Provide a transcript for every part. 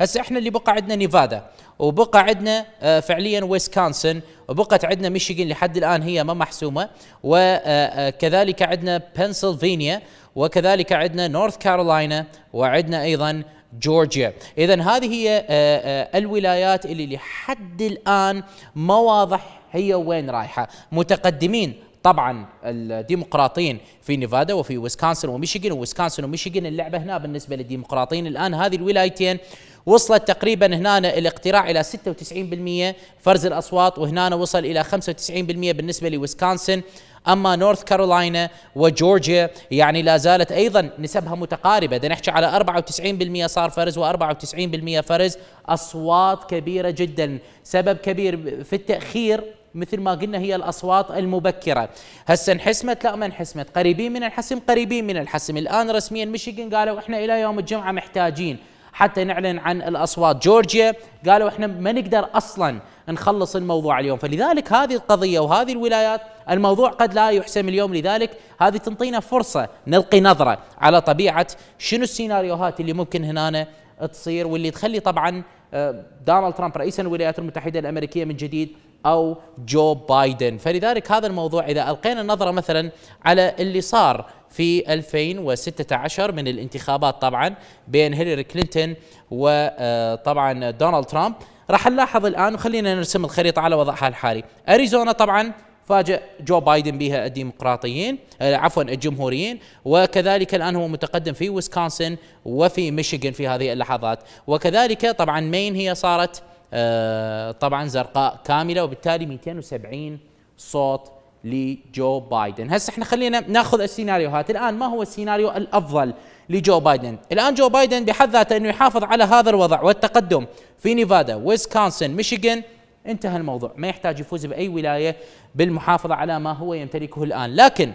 هسه احنا اللي بقى عندنا نيفادا وبقى عندنا آه، فعليا ويسكونسن وبقت عندنا ميشيغان لحد الان هي ما محسومه وكذلك آه، آه، عندنا بنسلفانيا وكذلك عندنا نورث كارولاينا وعندنا ايضا جورجيا اذا هذه هي الولايات اللي لحد الان ما واضح هي وين رايحه متقدمين طبعا الديمقراطيين في نيفادا وفي ويسكونسن وميشيغن ويسكونسن وميشيغن اللعبه هنا بالنسبه للديمقراطيين الان هذه الولايتين وصلت تقريبا هنا الاقتراع الى 96% فرز الاصوات وهنا وصل الى 95% بالنسبه لويسكونسن اما نورث كارولاينا وجورجيا يعني لا زالت ايضا نسبها متقاربه بدنا نحكي على 94% صار فرز و94% فرز اصوات كبيره جدا سبب كبير في التاخير مثل ما قلنا هي الاصوات المبكره هسه انحسمت لا ما انحسمت قريبين من الحسم قريبين من الحسم الان رسميا ميشيغان قالوا احنا الى يوم الجمعه محتاجين حتى نعلن عن الاصوات جورجيا قالوا احنا ما نقدر اصلا نخلص الموضوع اليوم فلذلك هذه القضيه وهذه الولايات الموضوع قد لا يحسم اليوم لذلك هذه تنطينا فرصه نلقي نظره على طبيعه شنو السيناريوهات اللي ممكن هنا تصير واللي تخلي طبعا آه، دونالد ترامب رئيسا للولايات المتحده الامريكيه من جديد او جو بايدن، فلذلك هذا الموضوع اذا القينا النظره مثلا على اللي صار في 2016 من الانتخابات طبعا بين هيلاري كلينتون وطبعا آه، دونالد ترامب راح نلاحظ الان وخلينا نرسم الخريطه على وضعها الحالي، اريزونا طبعا فاجأ جو بايدن بها الديمقراطيين آه، عفوا الجمهوريين وكذلك الآن هو متقدم في ويسكونسن وفي ميشيغان في هذه اللحظات وكذلك طبعا مين هي صارت آه، طبعا زرقاء كاملة وبالتالي 270 صوت لجو بايدن هسه احنا خلينا ناخذ السيناريوهات الان ما هو السيناريو الافضل لجو بايدن الان جو بايدن بحد ذاته انه يحافظ على هذا الوضع والتقدم في نيفادا ويسكونسن ميشيغان انتهى الموضوع ما يحتاج يفوز بأي ولاية بالمحافظة على ما هو يمتلكه الآن لكن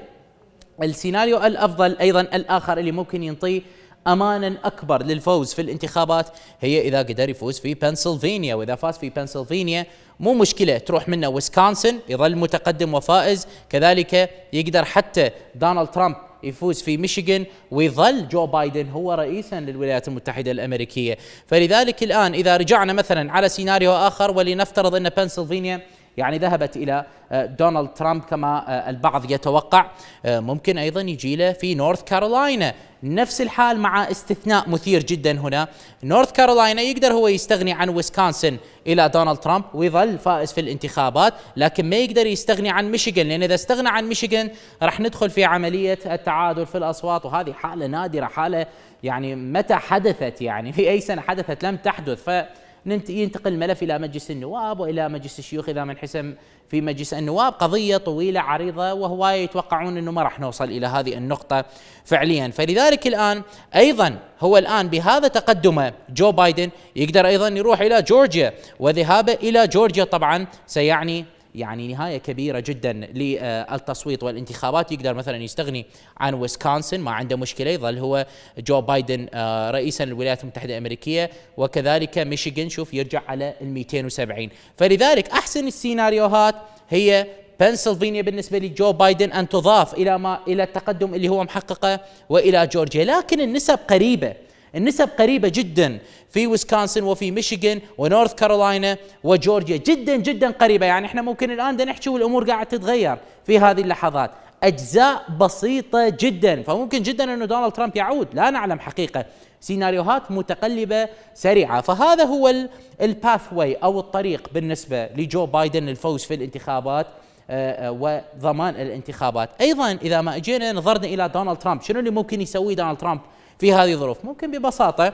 السيناريو الأفضل أيضا الآخر اللي ممكن ينطي امانا اكبر للفوز في الانتخابات هي اذا قدر يفوز في بنسلفانيا واذا فاز في بنسلفانيا مو مشكله تروح منه ويسكونسن يظل متقدم وفائز كذلك يقدر حتى دونالد ترامب يفوز في ميشيغن ويظل جو بايدن هو رئيسا للولايات المتحده الامريكيه، فلذلك الان اذا رجعنا مثلا على سيناريو اخر ولنفترض ان بنسلفانيا يعني ذهبت إلى آه، دونالد ترامب كما آه، البعض يتوقع آه، ممكن أيضا يجي له في نورث كارولاينا نفس الحال مع استثناء مثير جدا هنا نورث كارولاينا يقدر هو يستغني عن ويسكونسن الى دونالد ترامب ويظل فائز في الانتخابات لكن ما يقدر يستغني عن ميشيغان لان اذا استغنى عن ميشيغان راح ندخل في عمليه التعادل في الاصوات وهذه حاله نادره حاله يعني متى حدثت يعني في اي سنه حدثت لم تحدث ف ينتقل الملف الى مجلس النواب والى مجلس الشيوخ اذا ما انحسم في مجلس النواب قضيه طويله عريضه وهوايه يتوقعون انه ما راح نوصل الى هذه النقطه فعليا فلذلك الان ايضا هو الان بهذا تقدمه جو بايدن يقدر ايضا يروح الى جورجيا وذهابه الى جورجيا طبعا سيعني يعني نهايه كبيره جدا للتصويت والانتخابات يقدر مثلا يستغني عن ويسكونسن ما عنده مشكله يظل هو جو بايدن آه، رئيسا للولايات المتحده الامريكيه وكذلك ميشيغن شوف يرجع على ال 270 فلذلك احسن السيناريوهات هي بنسلفانيا بالنسبه لجو بايدن ان تضاف الى ما الى التقدم اللي هو محققه والى جورجيا لكن النسب قريبه النسب قريبة جدا في ويسكونسن وفي ميشيغان ونورث كارولاينا وجورجيا جدا جدا قريبة يعني احنا ممكن الآن نحكي والأمور قاعدة تتغير في هذه اللحظات اجزاء بسيطه جدا فممكن جدا انه دونالد ترامب يعود لا نعلم حقيقه سيناريوهات متقلبه سريعه فهذا هو الباثوي او الطريق بالنسبه لجو بايدن للفوز في الانتخابات آه، آه، وضمان الانتخابات ايضا اذا ما اجينا نظرنا الى دونالد ترامب شنو اللي ممكن يسويه دونالد ترامب في هذه الظروف ممكن ببساطه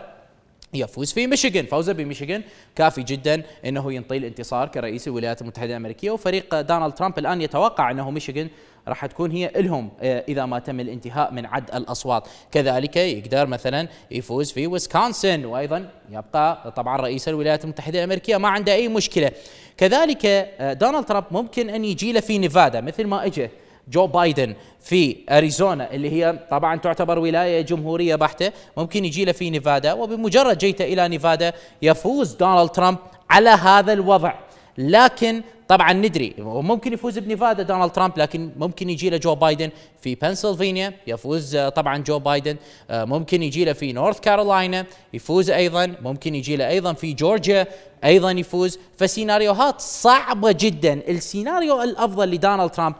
يفوز في ميشيغان فوزه بميشيغان كافي جدا انه ينطي الانتصار كرئيس الولايات المتحده الامريكيه وفريق دونالد ترامب الان يتوقع انه ميشيغان راح تكون هي الهم آه، اذا ما تم الانتهاء من عد الاصوات كذلك يقدر مثلا يفوز في ويسكونسن وايضا يبقى طبعا رئيس الولايات المتحده الامريكيه ما عنده اي مشكله كذلك آه، دونالد ترامب ممكن ان يجي له في نيفادا مثل ما اجى جو بايدن في اريزونا اللي هي طبعا تعتبر ولايه جمهوريه بحته ممكن يجي له في نيفادا وبمجرد جيته الى نيفادا يفوز دونالد ترامب على هذا الوضع لكن طبعا ندري ممكن يفوز بنيفادا دونالد ترامب لكن ممكن يجي له جو بايدن في بنسلفانيا يفوز آه، طبعا جو بايدن آه، ممكن يجي له في نورث كارولاينا يفوز ايضا ممكن يجي له ايضا في جورجيا ايضا يفوز فسيناريوهات صعبه جدا السيناريو الافضل لدونالد ترامب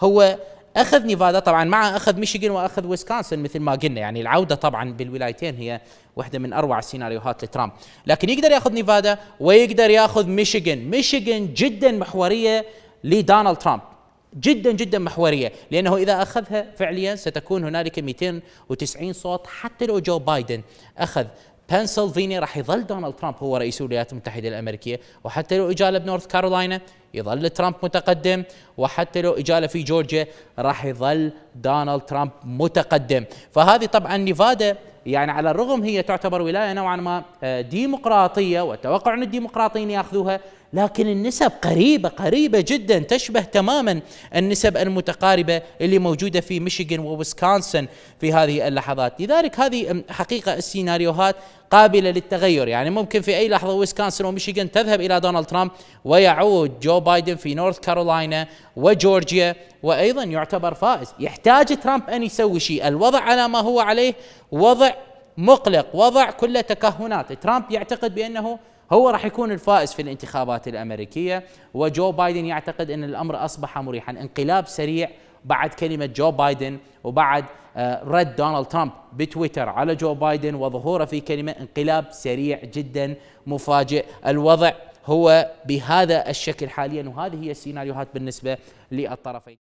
هو اخذ نيفادا طبعا معه اخذ ميشيغان واخذ ويسكونسن مثل ما قلنا يعني العوده طبعا بالولايتين هي واحده من اروع السيناريوهات لترامب لكن يقدر ياخذ نيفادا ويقدر ياخذ ميشيغان ميشيغان جدا محوريه لدونالد ترامب جدا جدا محوريه لانه اذا اخذها فعليا ستكون هنالك 290 صوت حتى لو جو بايدن اخذ بنسلفانيا راح يظل دونالد ترامب هو رئيس الولايات المتحده الامريكيه وحتى لو اجى بنورث كارولاينا يظل ترامب متقدم وحتى لو اجاله في جورجيا راح يظل دونالد ترامب متقدم فهذه طبعا نيفادا يعني على الرغم هي تعتبر ولايه نوعا ما آه، ديمقراطيه وتوقع ان الديمقراطيين ياخذوها لكن النسب قريبة قريبة جدا تشبه تماما النسب المتقاربة اللي موجودة في ميشيغان وويسكونسن في هذه اللحظات لذلك هذه حقيقة السيناريوهات قابلة للتغير يعني ممكن في أي لحظة ويسكونسن وميشيغان تذهب إلى دونالد ترامب ويعود جو بايدن في نورث كارولاينا وجورجيا وأيضا يعتبر فائز يحتاج ترامب أن يسوي شيء الوضع على ما هو عليه وضع مقلق وضع كل تكهنات ترامب يعتقد بأنه هو راح يكون الفائز في الانتخابات الامريكيه وجو بايدن يعتقد ان الامر اصبح مريحا يعني انقلاب سريع بعد كلمه جو بايدن وبعد آه، رد دونالد ترامب بتويتر على جو بايدن وظهوره في كلمه انقلاب سريع جدا مفاجئ الوضع هو بهذا الشكل حاليا وهذه هي السيناريوهات بالنسبه للطرفين